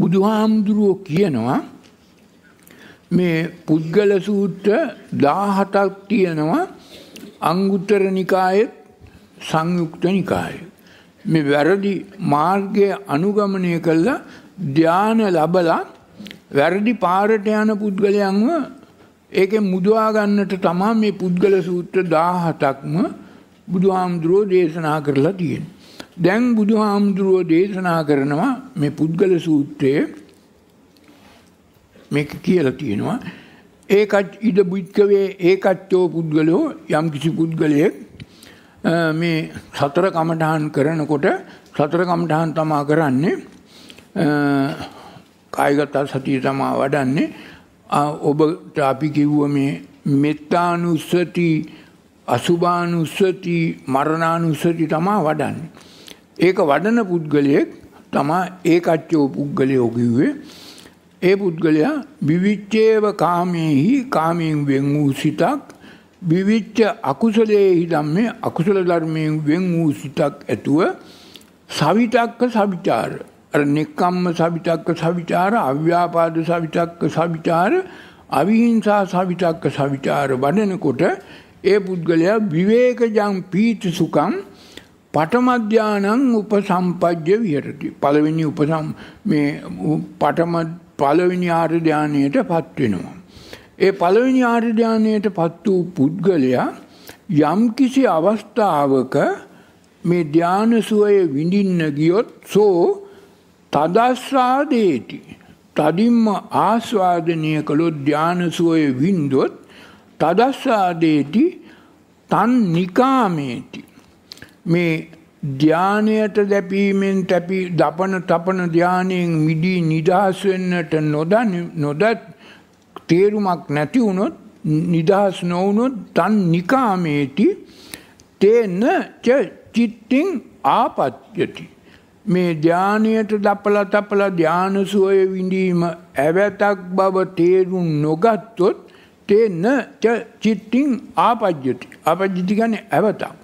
බුදුහාමුදුරුවෝ කියනවා මේ පුද්ගල සූත්‍ර දාහතක් තියෙනවා අංගුත්තර නිකායත් සංයුක්ත නිකාය. මේ වැරදි මාර්ගය අනුගමනය කල්ල ධ්‍යාන ලබලා වැරදි පාරට යන පුද්ගලයන්ව ඒක මුදවාගන්නට තමා මේ පුද්ගල සූත්‍ර දාහතක්ම බුදුහාමුදුරුවෝ දේශනා කරලා තියෙන්. දැන් බුදුහාමුදුරුව දේශනා කරනවා මේ පුද්ගල සූත්‍රය මේක කියලා තියෙනවා ඒකත් ඉද බුද්ධකවේ ඒකච්චෝ පුද්ගලෝ යම් කිසි පුද්ගලයෙක් මේ සතර කමඨහන් කරනකොට සතර කමඨහන් තමා කරන්නේ කායගත සතිය තමා වඩන්නේ ඔබ අපි කිව්ව මේ මෙත්තානුස්සති අසුභානුස්සති මරණානුස්සති තමා වඩන්නේ ඒක වඩන පුද්ගලයෙක් තමා ඒ කච්චෝ පුද්ගලයෝ කිව්වේ ඒ පුද්ගලයා විවිච්චේව කාමයෙහි කාමයෙන් වෙන් වූ සිතක් විවිච්ච අකුසලයෙහි ධම්මේ අකුසල ධර්මයෙන් වෙන් වූ සිතක් ඇතුව සවිතක්ක සවිචාර අර නෙක්කම්ම සවිතක්ක සවිචාර අව්‍යාපාද සවිතක්ක සවිචාර අවිහිංසා සවිතක්ක සවිචාර වඩනකොට ඒ පුද්ගලයා විවේකජං පීති සුඛං පඨම ධානං උපසම්පජ්ජ විහෙරති. පළවෙනි උපසම් මේ පඨම පළවෙනි ආර්ය ධානයටපත් වෙනවා. ඒ පළවෙනි ආර්ය ධානයටපත් වූ පුද්ගලයා යම් කිසි අවස්ථාවක මේ ධාන සුවය විඳින්න ගියොත් සෝ තදස්සාදේති. තදින්ම ආස්වාදනය කළොත් ධාන සුවය වින්දොත් තදස්සාදේති තන් නිකාමේති. මේ ධානයට දැපීමෙන් තැපි දපන තපන ධානයෙන් මිදී නිදහස් වෙන්නට නොදන නොදත් තේරුමක් නැති වුණොත් නිදහස් නොවුණොත් තන් නිකාමේති තේන ච චිත්තින් ආපත්‍යති මේ ධානයට දපලා තපලා ධාන සෝය විඳීම ඇවතක් බව තේරුම් නොගත්තොත් තේන ච චිත්තින් ආපජ්ජති ආපජ්ජති කියන්නේ ඇවතක්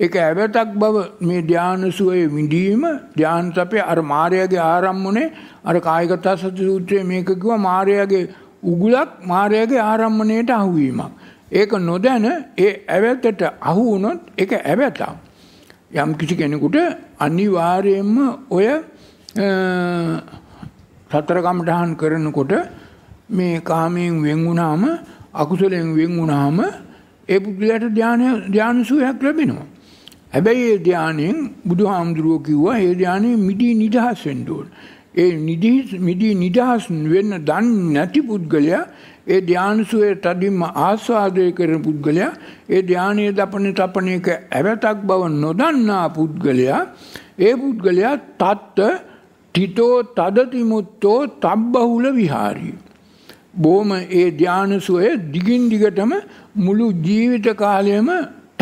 ඒක ඇවතක් බව මේ ධානසුවේ විඳීම ධානත අපේ අර මාර්යාගේ ආරම්මනේ අර කායගත සති සූත්‍රයේ මේක කිව්වා මාර්යාගේ උගුලක් මාර්යාගේ ආරම්මණයට අහු වීමක්. ඒක නොදැන ඒ ඇවතට අහු වුණොත් ඒක ඇවතක්. යම් කිසි කෙනෙකුට අනිවාර්යයෙන්ම ඔය සතර කමඨහන් කරනකොට මේ කාමයෙන් වෙන් වුණාම අකුසලෙන් වෙන් වුණාම ඒ පුද්ගලයාට ධානය ධානසුවයක් ලැබෙනවා. හැබැයි ඒ ධානයෙන් බුදුහාමුදුරුවෝ කිව්වා ඒ ධානයේ මිදී නිදහස් වෙන්න ඕන. ඒ මිදී නිදහස් වෙන්න දන්නේ නැති පුද්ගලයා ඒ ධානසුවේ තදින්ම ආස්වාදය කරන පුද්ගලයා ඒ ධානයේ දපණ තපණ එක ඇවතක් බව නොදන්නා පුද්ගලයා ඒ පුද්ගලයා තත්ත තිතෝ තදතිමුත්තෝ තබ්බහුල විහාරී බොහොම ඒ ධානසුවේ දිගින් දිගටම මුළු ජීවිත කාලයම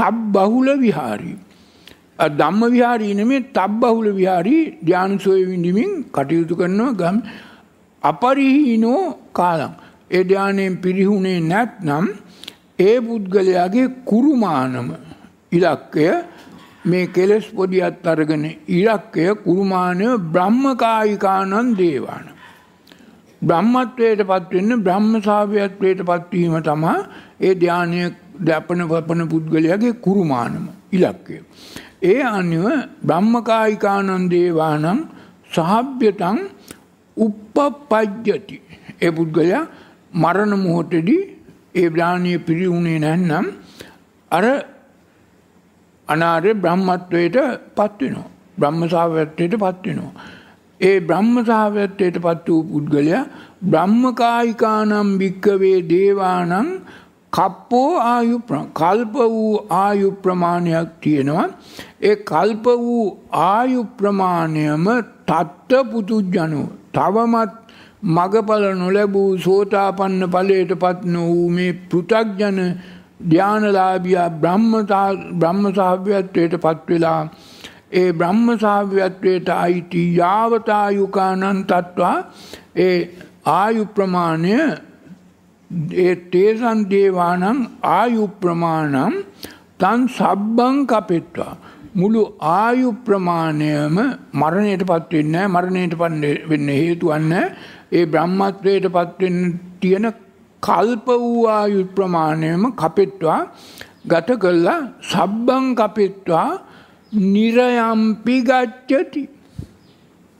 තබ්බහුල විහාරී ධම්ම විහාරී නෙමේ තබ්බහුල විහාරී ධානසෝය විඳිමින් කටයුතු කරනවා ගම් අපරිහීනෝ කාලම්. ඒ ධානයෙන් පිරිහුණේ නැත්නම් ඒ පුද්ගලයාගේ කුරුමානම ඉලක්කය මේ කෙලෙස් පොඩියත් අරගෙන ඉලක්කය කුරුමානය බ්‍රහ්මකායිකානන් දේවාන. බ්‍රහ්මත්වයට පත්වෙන්න බ්‍රහ්මසාභයත්වයට පත්වීම තමා ඒ ධ්‍යානය දැපන පපන පුද්ගලයාගේ කුරුමානම. ඉලක්කය. ඒ අනිව බ්‍රහ්මකායිකානන්දේ වානම් සහභ්‍යතං උපපජ්ජති. ඒ පුද්ගලයා මරණ මොහොතේදී ඒ ඥානීය පිරිහුනේ නැත්නම් අර අනාර්ය බ්‍රහ්මත්වයට පත් වෙනවා. බ්‍රහ්ම සාවත්වයට පත් වෙනවා. ඒ බ්‍රහ්ම සාවත්වයට පත් වූ පුද්ගලයා බ්‍රහ්මකායිකානම් භික්කවේ දේවානම් කප්පෝ ආයු කල්ප වූ ආයු ප්‍රමාණයක් තියෙනවා ඒ කල්ප වූ ආයු ප්‍රමාණයම තත්ත පුතුජනෝ තවමත් මගඵල නොලැබූ සෝතාපන්න ඵලයට පත් නොවූ මේ පෘථග්ජන ධානලාභියා බ්‍රහ්මතා බ්‍රහ්මසහභ්‍යත්වයට පත් වෙලා ඒ බ්‍රහ්මසහභ්‍යත්වයට අයිති යාවතායුකානන් තත්වා ඒ ආයු ප්‍රමාණය තේසන් දේවානං ආයු ප්‍රමාණම් තන් සබ්බං කපෙත්වා. මුළු ආයු ප්‍රමාණයම මරණයට පත්වෙන්න මරණයට පන්න වෙන්න හේතුවන්න ඒ බ්‍රහ්මත්වයට පත්වෙන්න තියෙන කල්ප වූ ආයු ප්‍රමාණයම කපෙත්වා ගත කල්ලා සබ්බං කපෙත්වා නිරයම්පි ගච්චති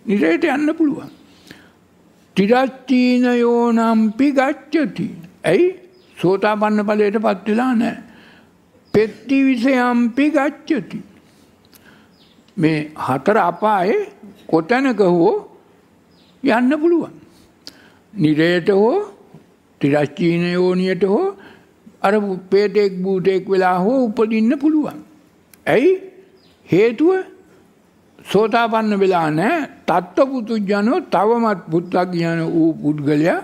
නිරයට යන්න පුළුවන්. තිරච්චීනයෝ නම්පි ගච්චති. ඇයි සෝතාපන්න පලයට පත්වෙලා නෑ. පෙත්ති විසයම්පි ගච්චති. මේ හතර අපාය කොතැනක හෝ යන්න පුළුවන්. නිරයට හෝ තිරච්චීන යෝනියට හෝ අර පේටෙක් බූටෙක් වෙලා හෝ උපදින්න පුළුවන්. ඇයි හේතුව සෝතාපන්න වෙලා නැහැ. තත්ත්ව පුදුජනෝ තවමත් පුත්තඥාන වූ පුද්ගලයා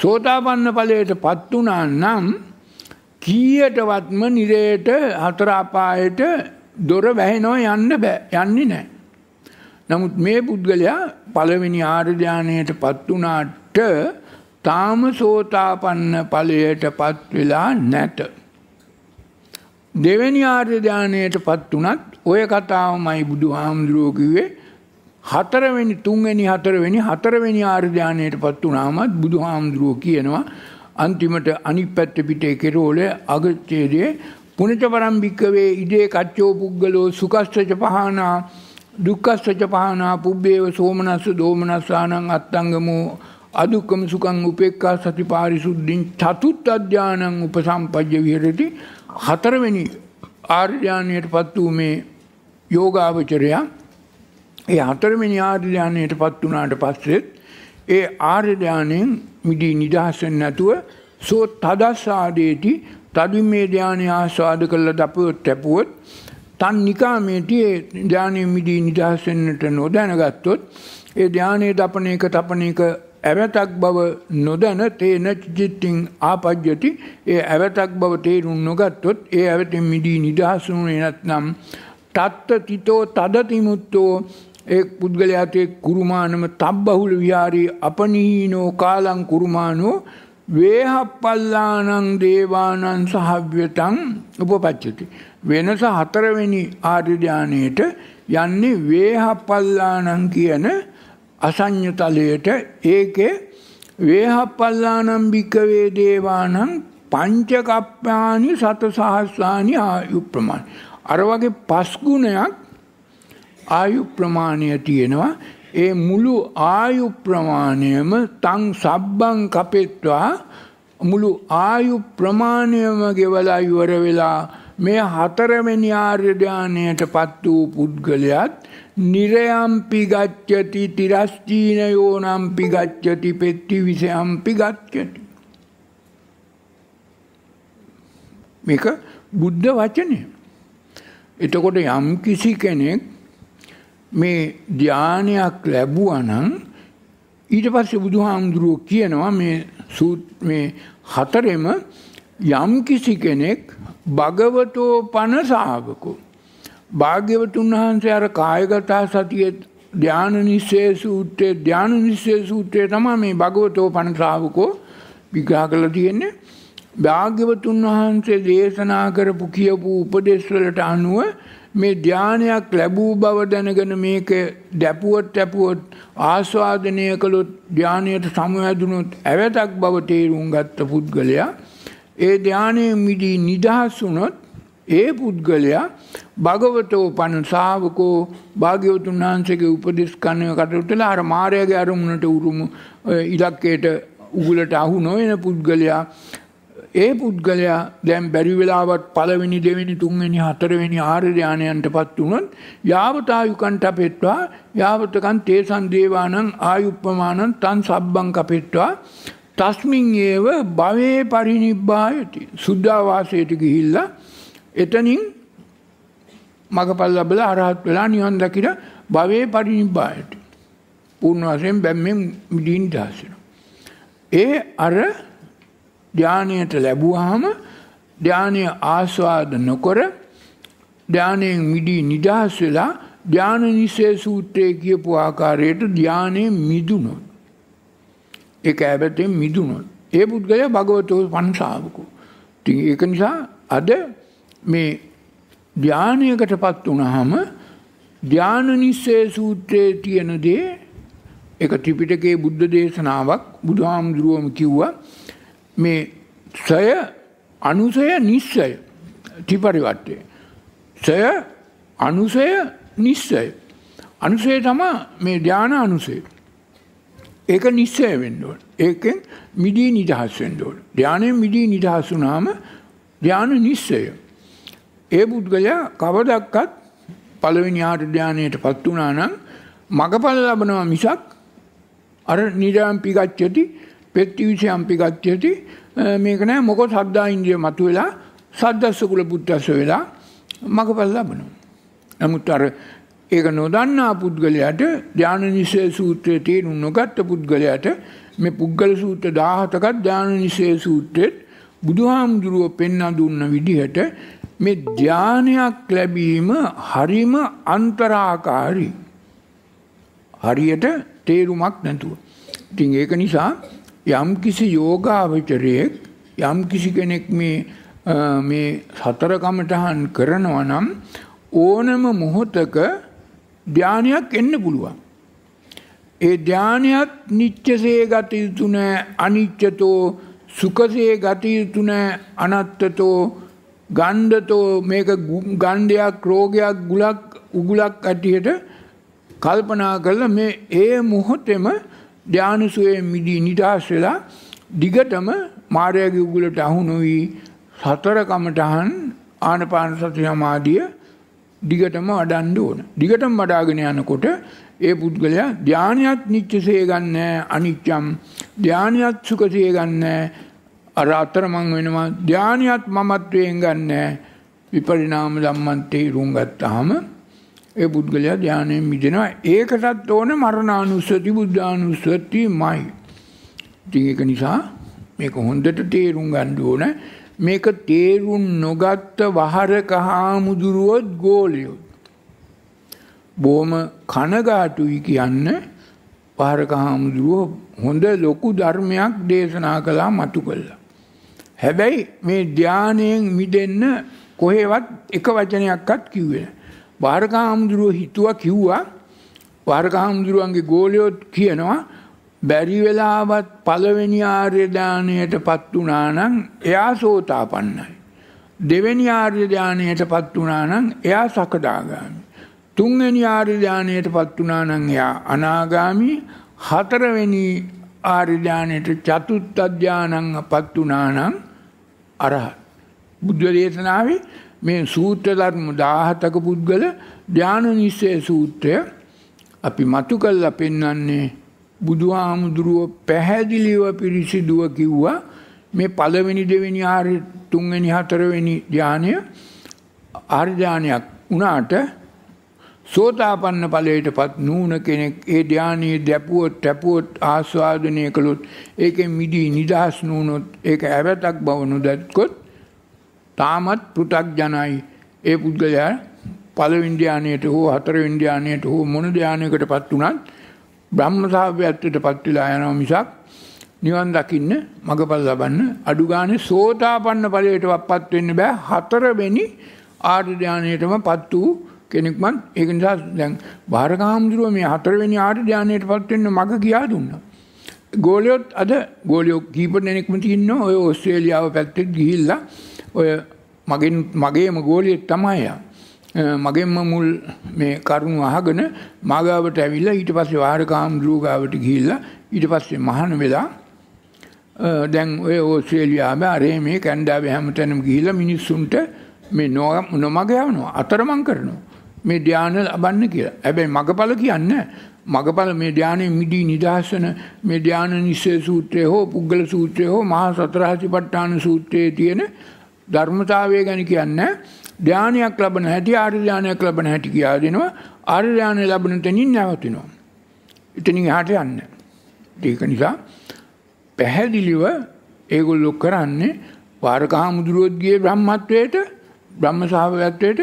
සෝතාපන්න ඵලයටපත් උනා නම් කීයටවත්ම නිරේට හතර අපායට දොර වැහෙනව යන්න බෑ යන්නේ නැහැ. නමුත් මේ පුද්ගලයා පළවෙනි ආර්ය ධානයටපත් උනාට තාම සෝතාපන්න ඵලයටපත් වෙලා නැත. දෙවැනි ආර්ය ධානයටපත් උනත් ඔය කතාවමයි බුදුහාමුදුරුවෝ කිව්වේ හතරවෙනි තුන්වෙනි හතරවෙනි හතරවෙනි ආර්ය ධානයටපත් උනාමත් බුදුහාමුදුරුවෝ කියනවා අන්තිමට අනිත් පැත්ත පිටේ කෙරෝල අගච්ඡේදයේ පුනිත පරම්භික්කවේ ඉදේ කච්චෝ පුද්ගලෝ සුකස්සච පහනා දුක්ඛස්සච පහනා පුබ්බේව සෝමනස්ස දෝමනස්සානං අත්තංගමෝ අදුක්කම සුඛං උපේක්ඛා සතිපාරිසුද්ධින් චතුත් අධ්‍යානං උපසම්පජ්ජ විහෙරති හතරවෙනි ආර්ධ්‍යානයට පත් වූ මේ යෝගාවචරයා ඒ හතරවෙනි ආර්ධ්‍යානයට පත් වනාට පස්සෙත් ඒ ආර්ධ්‍යානයෙන් මිදී නිදහසෙන් නැතුව සෝ තදස් ආදේති තදි මේ ධ්‍යානය ආස්වාද කරලා දපුවත් තැපුවොත් තන් නිකාමේටි ඒ ධ්‍යානය මිදී නිදහසෙන්නට නොදැනගත්තොත් ඒ ධ්‍යානයේ දපන එක තපන එක ඇවතක් බව නොදැන තේන චිත්තිං ආපජ්‍යති ඒ ඇවතක් බව තේරුම් නොගත්තොත් ඒ ඇවතෙන් මිදී නිදහසුනේ නැත්නම් තත්ත තිතෝ තදතිමුත්තෝ ඒ පුද්ගලයාතේ කුරුමානම තබ්බහුල විහාරී අපනීනෝ කාලං කුරුමානෝ වේහප්පල්ලානං දේවානං සහව්‍යතං උපපච්චති වෙනස හතරවෙනි ආර්ය යන්නේ වේහප්පල්ලානං කියන අසඥතලයට ඒකේ වේහපල්ලානම්භිකවේ දේවානං පංචකප්පානි සත සහස්සානි ආයු ප්‍රමාණ. අර වගේ පස් ගුණයක් ආයු ප්‍රමාණය තියෙනවා. ඒ මුළු ආයු ප්‍රමාණයම තං සබ්බං කපෙත්වා මුළු ආයු ප්‍රමාණයම ගෙවලා ඉවර වෙලා මේ හතරවෙනි ආර්ය ධානයටපත් වූ පුද්ගලයාත් නිරයම්පි ගච්ඡති තිරස්චීන යෝනම්පි ගච්ඡති පෙtti විසයම්පි ගච්ඡති මේක බුද්ධ වචනය එතකොට යම් කිසි කෙනෙක් මේ ධානයක් ලැබුවා නම් ඊට පස්සේ බුදුහාමුදුරුවෝ කියනවා මේ සූත් මේ හතරෙම යම්කිසි කෙනෙක් භගවතෝ පනසාාවකු. භාග්‍යවතුන් වහන්සේ අර කායගතා සතිය ධ්‍යාන නිස්සේ සූත්‍රයේ ධ්‍යාන නිස්සේ සූත්‍රයේ තමයි මේ භගවතෝ පනසාාවකෝ විග්‍රහ කරලා තියෙන්නේ. භාග්‍යවතුන් වහන්සේ දේශනා කරපු කියපු උපදේශවලට අනුව මේ ධානයක් ලැබූ බව දැනගෙන මේක දැපුවත් තැපුවොත් ආස්වාදනය කළොත් ධානයට සමවැදුනොත් ඇවතක් බව තේරුම් ගත්ත පුද්ගලයා ඒ ධානයේ මිදී නිදහස් වුණොත් ඒ පුද්ගලයා භගවතෝ පන ශාවකෝ භාග්‍යවතුන් වහන්සේගේ උපදෙස් කන්නේ කටයුතුලා අර මායාවේ අරමුණට උරුම ඉලක්කයට උගුලට අහු නොවන පුද්ගලයා ඒ පුද්ගලයා දැන් බැරි වෙලාවත් පළවෙනි දෙවෙනි තුන්වෙනි හතරවෙනි ආර්ය ධානයන්ටපත් වුණොත් යාවතායු කණ්ඨපෙත්වා යාවතකන් තේසන් දේවානං ආයුප්පමානං තන් සබ්බං කපෙත්වා තස්මින් ඒව භවයේ පරිනිබ්බායති. සුද්ධාවාසයට ගිහිල්ලා එතනින් මගපල් ලැබලා අරහත් වෙලා නිවන් දකින භවයේ පරිනිබ්බායති. පූර්ණ වශයෙන් බැම්මෙන් මිදීන් දාසන. ඒ අර ධානයට ලැබුවාම ධානය ආස්වාද නොකර ධානයෙන් මිදී නිදහස් වෙලා ධාන නිසේ සූත්‍රයේ කියපු ආකාරයට ධානයෙන් මිදුනොත් ඒ කෑබතෙන් මිදුනොත්. ඒ පුද්ගලය භගවතෝ පන්සාාවකු. ති ඒක නිසා අද මේ ධ්‍යානයකට පත් වනහම ධ්‍යානනිස්සේ සූත්‍රයේ තියෙන දේ එක ත්‍රිපිටකේ බුද්ධ දේශනාවක් බුදුහාමුදුරුවම කිව්වා මේ සය අනුසය නිස්සය ත්‍රිපරිවට්ටය. සය අනුසය නිස්සය. අනුසේ තමා මේ ධ්‍යාන අනුසේ. ඒක නිස්සය වෙන්න ඕන. ඒකෙන් මිදී නිදහස් වෙන්න ඕන. ධානයෙන් මිදී නිදහස් වුණාම ධාන නිස්සය. ඒ පුද්ගලයා කවදක්වත් පළවෙනි ආට ධානයටපත් වුණා නම් මගඵල ලබනවා මිසක් අර නිරම්පි ගච්ඡති, පෙත්තිවිෂම්පි ගච්ඡති මේක නෑ මොකොත් හද්දා ඉන්ද්‍රිය මතුවෙලා සද්දස්ස කුල බුද්දස්ස වෙලා මගඵල ලබනවා. නමුත් අර ඒක නොදන්නා පුද්ගලයාට ධානනිසය සූත්‍රය තේරුම් නොගත්ත පුද්ගලයාට මේ පුද්ගල සූත්‍ර 17කත් ධානනිසය සූත්‍රෙත් බුදුහාමුදුරුව පෙන්වා දුන්න විදිහට මේ ධානයක් ලැබීම හරිම අන්තරාකාරී. හරියට තේරුමක් නැතුව. ඉතින් ඒක නිසා යම්කිසි යෝගාවචරයෙක් යම්කිසි කෙනෙක් මේ මේ සතර කමටහන් කරනවා නම් ඕනම මොහොතක ධානයක් එන්න පුළුවන්. ඒ ධානයක් නිච්චසේ ගත යුතු නෑ අනිච්චතෝ සුඛසේ ගත යුතු නෑ අනත්තතෝ ගන්ධතෝ මේක ගන්ධයක් රෝගයක් ගුලක් උගුලක් ඇටියට කල්පනා කරලා මේ ඒ මොහොතේම ධානසුවේ මිදී නිදාස් වෙලා දිගටම මාර්යාගේ උගුලට අහු නොවි සතර කමටහන් ආනපාන සති සමාධිය දිගටම අඩන්න ඕන. දිගටම වඩාගෙන යනකොට ඒ පුද්ගලයා ධානයත් නිච්චසේ ගන්න අනිච්චම් ධානයත් සුඛසේ ගන්න අර අතරමං වෙනවා ධානයත් මමත්වයෙන් ගන්න විපරිණාම ධම්මං තේරුම් ගත්තාම ඒ පුද්ගලයා ධානයෙන් මිදෙනවා. ඒකටත් ඕන මරණානුස්සති බුද්ධානුස්සතිමයි. ඉතින් ඒක නිසා මේක හොඳට තේරුම් ගන්න ඕනේ. මේක තේරුම් නොගත්ත වහරක හාමුදුරුවොත් ගෝලියොත්. බෝම කනගාටුයි කියන්න පහරක හාමුදුරුවෝ හොඳ ලොකු ධර්මයක් දේශනා කලා මතු කල්ලා. හැබැයි මේ ධ්‍යානයෙන් මිදන්න කොහේවත් එක වචනයක්වත් කිව්වෙන. භාරක හාමුදුරුවෝ හිතුවා කිව්වා භාරක හාමුදුරුවන්ගේ ගෝලයොත් කියනවා බැරි වෙලාවත් පළවෙනි ආර්ය ධානයටපත් වුණා නම් එයා සෝතාපන්නයි. දෙවෙනි ආර්ය ධානයටපත් වුණා නම් එයා සකදාගාමි. තුන්වෙනි ආර්ය ධානයටපත් වුණා නම් එයා අනාගාමි. හතරවෙනි ආර්ය ධානයට චතුත්ථ ධානංපත් වුණා නම් අරහත්. බුද්ධ දේශනාවේ මේ සූත්‍ර ධර්ම 17ක පුද්ගල ධාන නිස්සේ සූත්‍රය අපි මතු කළා පෙන්වන්නේ බුදුහාමුදුරුව පැහැදිලිව පිරිසිදුව කිව්වා මේ පළවෙනි දෙවෙනි ආර්ය තුන්වෙනි හතරවෙනි ධානය ආර්ය ධානයක් වුණාට සෝතාපන්න ඵලයටපත් නූන කෙනෙක් ඒ ධානයේ දැපුවොත් තැපුවොත් ආස්වාදනය කළොත් ඒකෙන් මිදී නිදහස් නුනොත් ඒක ඇවතක් බව නොදැක්කොත් තාමත් පෘථග්ජනයි ඒ පුද්ගලයා පළවෙනි ධානයට හෝ හතරවෙනි ධානයට හෝ මොන ධානයකටපත් උනත් බ්‍රහ්මසාව්‍යත්වයට පත් වෙලා යනවා මිසක් නිවන් දකින්න මගපල ලබන්න අඩු ගානේ සෝතාපන්න ඵලයටවත් වෙන්න බෑ හතරවෙනි ආර්ය ධානයටමපත් වූ කෙනෙක් මං ඒක නිසා දැන් භාරකාම්දුරුව මේ හතරවෙනි ආර්ය ධානයටපත් වෙන්න මග කියා දුන්නා. ගෝලියොත් අද ගෝලියෝ කීප දෙනෙක්ම තියෙනවා ඔය ඕස්ට්‍රේලියාව පැත්තට ගිහිල්ලා ඔය මගෙන් මගේම ගෝලියෙක් තමයි යා. මගෙන්ම මුල් මේ කරුණු අහගෙන මාගාවට ඇවිල්ලා ඊට පස්සේ වාරකාම්ද්‍රූ ගාවට ගිහිල්ලා ඊට පස්සේ මහාන වෙලා දැන් ඔය ඕස්ට්‍රේලියාවේ අරේ මේ කැනඩාවේ හැමතැනම ගිහිල්ලා මිනිස්සුන්ට මේ නොමග යවනවා අතරමං කරනවා මේ ධානය ලබන්න කියලා. හැබැයි මගපල කියන්නේ මගපල මේ ධානයේ මිදී නිදහසන මේ ධාන නිස්සය සූත්‍රය හෝ පුද්ගල සූත්‍රය හෝ මහා සතරහසිපට්ඨාන සූත්‍රයේ තියෙන ධර්මතාවය ගැන කියන්නේ ධානයක් ලබන හැටි ආර්ය ධානයක් ලබන හැටි කියා දෙනවා ආර්ය ධානය ලබන තැනින් නැවතිනවා. එතනින් එහාට යන්න. ඒක නිසා පැහැදිලිව ඒගොල්ලෝ කරන්නේ වාරකාමුදුරුවොත් ගියේ බ්‍රහ්මත්වයට බ්‍රහ්ම සහවයත්වයට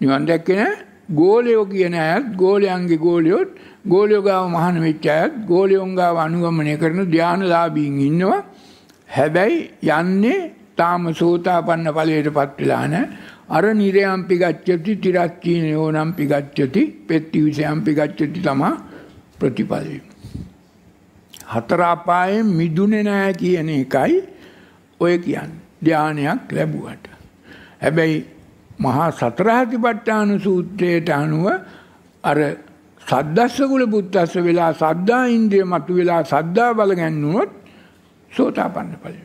නිවන් දැක්කේ නැහැ. ගෝලයෝ කියන අයත් ගෝලයන්ගේ ගෝලියොත් ගෝලියෝ ගාව මහාන වෙච්ච අයත් ගෝලියොන් ගාව අනුගමනය කරන ධානලාභීන් ඉන්නවා. හැබැයි යන්නේ තාම සෝතාපන්න ඵලයටපත් වෙලා නැහැ. අර නිරයම්පි ගච්ඡති තිරච්චීනයෝ නම්පි ගච්ඡති පෙත්ති විෂයම්පි ගච්ඡති තමා ප්‍රතිපලය. හතර අපායෙන් මිදුනේ නැහැ කියන එකයි ඔය කියන්නේ. ධානයක් ලැබුවට. හැබැයි මහා සතරාතිපට්ඨාන සූත්‍රයට අනුව අර සද්දස්ස කුල බුද්දස්ස වෙලා සද්දා ඉන්ද්‍රිය මතුවලා සද්දා බල ගැන්නුවොත් සෝතාපන්න ඵලය.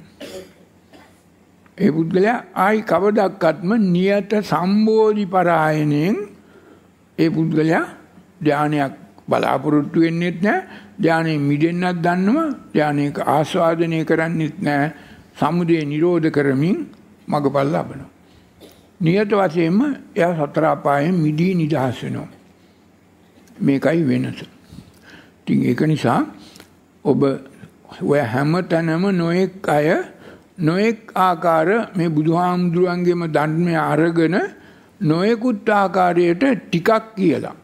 ඒ පුද්ගලයා ආයි කවදක්වත්ම නියත සම්බෝධි පරායණයෙන් ඒ පුද්ගලයා ධානයක් බලාපොරොත්තු වෙන්නේත් නැහැ ධානයෙන් මිදෙන්නත් දන්නවා ධානයක ආස්වාදනය කරන්නෙත් නැහැ සමුදය නිරෝධ කරමින් මගපල් ලබනවා නියත වශයෙන්ම එයා සතර අපායෙන් මිදී නිදහස් වෙනවා මේකයි වෙනස ඉතින් ඒක නිසා ඔබ ඔය හැම තැනම නොඑක් අය නොඑක් ආකාර මේ බුදුහාමුදුරන්ගේම ධර්මය අරගෙන නොයෙකුත් ආකාරයට ටිකක් කියලා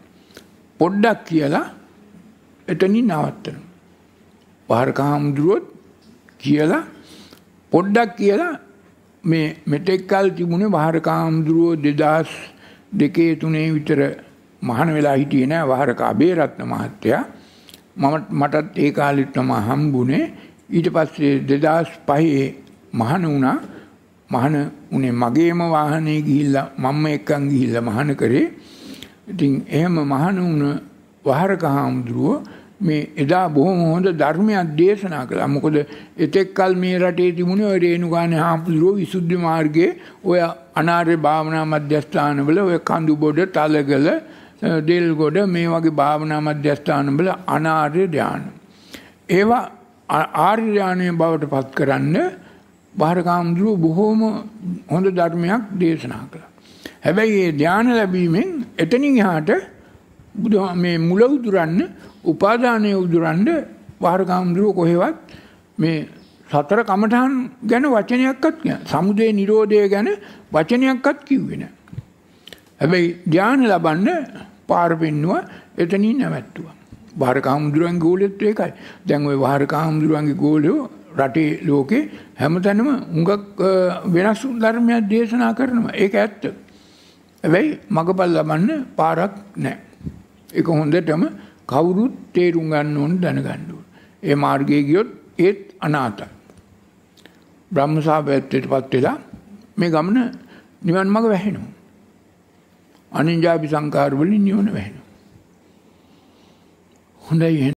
පොඩ්ඩක් කියලා එතනින් නවත්තන. වාරක හාමුදුරුවොත් කියලා පොඩ්ඩක් කියලා මේ මෙතෙක්කල් තිබුණේ වාරක හාමුදුරුවෝ දෙදස් දෙකේ තුනේ විතර මහන වෙලා හිටියේ නෑ වාරක අබේරත්න මහත්තයා මම මටත් ඒ කාලෙත් තමයි හම්බුනේ ඊට පස්සේ 2005 මහන වුණා මහන උනේ මගේම වාහනේ ගිහිල්ලා මම එක්කන් ගිහිල්ලා මහන කරේ. ඉතින් එහෙම මහන වුණ වහරක හාමුදුරුව මේ එදා බොහොම හොඳ ධර්මයක් දේශනා කළා. මොකද එතෙක් කල් මේ රටේ තිබුණේ ඔය රේණුකානේ හාමුදුරුවෝ විසුද්ධි මාර්ගයේ ඔය අනාර්ය භාවනා මධ්‍යස්ථානවල ඔය කඳු බොඩ, තලගල, දෙල්ගොඩ මේ වගේ භාවනා මධ්‍යස්ථානවල අනාර්ය ධානය. ඒවා ආර්ය ධානයේ බවට පත් කරන්නේ බාරකාම්දුරුව බොහෝම හොඳ ධර්මයක් දේශනා කළා. හැබැයි ඒ ධානය ලැබීමෙන් එතනින් එහාට මේ මුල උදුරන්න, උපාදානය උදුරන්න බාරකාම්දුරුව කොහෙවත් මේ සතර කමඨාන් ගැන වචනයක්වත් සමුදේ නිරෝධය ගැන වචනයක්වත් කිව්වේ නැහැ. හැබැයි ධානය ලබන්න පාර පෙන්නුවා එතනින් නැවැත්තුවා. වාරකාම්දුරන්ගේ ගෝලෙත් ඒකයි. දැන් ওই වාරකාම්දුරන්ගේ ගෝලයෝ රටේ ලෝකේ හැමතැනම හුඟක් වෙනස් ධර්මයක් දේශනා කරනවා. ඒක ඇත්ත. හැබැයි මගපල් ලබන්න පාරක් නැහැ. ඒක හොඳටම කවුරුත් තේරුම් ගන්න ඕන දැනගන්න ඕන. ඒ මාර්ගයේ ගියොත් ඒත් අනාතයි. බ්‍රහ්ම සාපේත්තේටපත් වෙලා මේ ගමන නිවන් මඟ වැහෙනවා. අනින්ජාපි සංකාර වලින් නිවන වැහෙනවා. හොඳයි